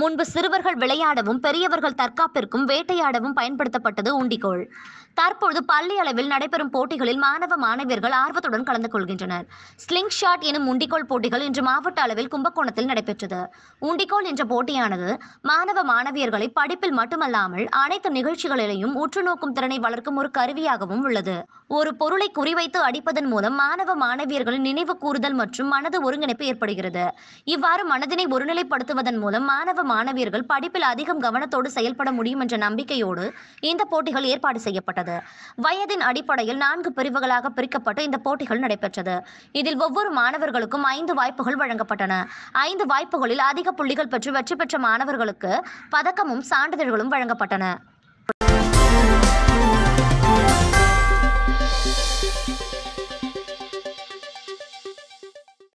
முன்பு சிறுவர்கள் விளையாடவும் பெரியவர்கள் தற்காப்பிற்கும் வேட்டையாடவும் பயன்படுத்தப்பட்டது உண்டிகோள் தற்போது பள்ளி அளவில் நடைபெறும் போட்டிகளில் மாணவ மாணவியர்கள் ஆர்வத்துடன் கலந்து கொள்கின்றனர் ஸ்லிங் ஷாட் எனும் உண்டிகோள் போட்டிகள் இன்று மாவட்ட அளவில் கும்பகோணத்தில் நடைபெற்றது உண்டிகோள் என்ற போட்டியானது மாணவ மாணவியர்களை படிப்பில் மட்டுமல்லாமல் அனைத்து நிகழ்ச்சிகளிலேயும் உற்றுநோக்கும் திறனை வளர்க்கும் ஒரு கருவியாகவும் உள்ளது ஒரு பொருளை குறிவைத்து அடிப்பதன் மூலம் மாணவ மாணவியர்களின் நினைவு கூறுதல் மற்றும் மனது ஒருங்கிணைப்பு ஏற்படுகிறது இவ்வாறு மனதினை ஒருநிலைப்படுத்துவதன் மூலம் மாணவ மாணவியர்கள் படிப்பில் அதிகம் கவனத்தோடு செயல்பட முடியும் என்ற நம்பிக்கையோடு இந்த போட்டிகள் ஏற்பாடு செய்யப்பட்டது வயதின் அடிப்படையில் நான்கு பிரிவுகளாக பிரிக்கப்பட்டு இந்த போட்டிகள் நடைபெற்றது இதில் ஒவ்வொரு மாணவர்களுக்கும் ஐந்து வாய்ப்புகள் வழங்கப்பட்டன ஐந்து வாய்ப்புகளில் அதிக புள்ளிகள் பெற்று வெற்றி பெற்ற மாணவர்களுக்கு பதக்கமும் சான்றிதழ்களும் வழங்கப்பட்டன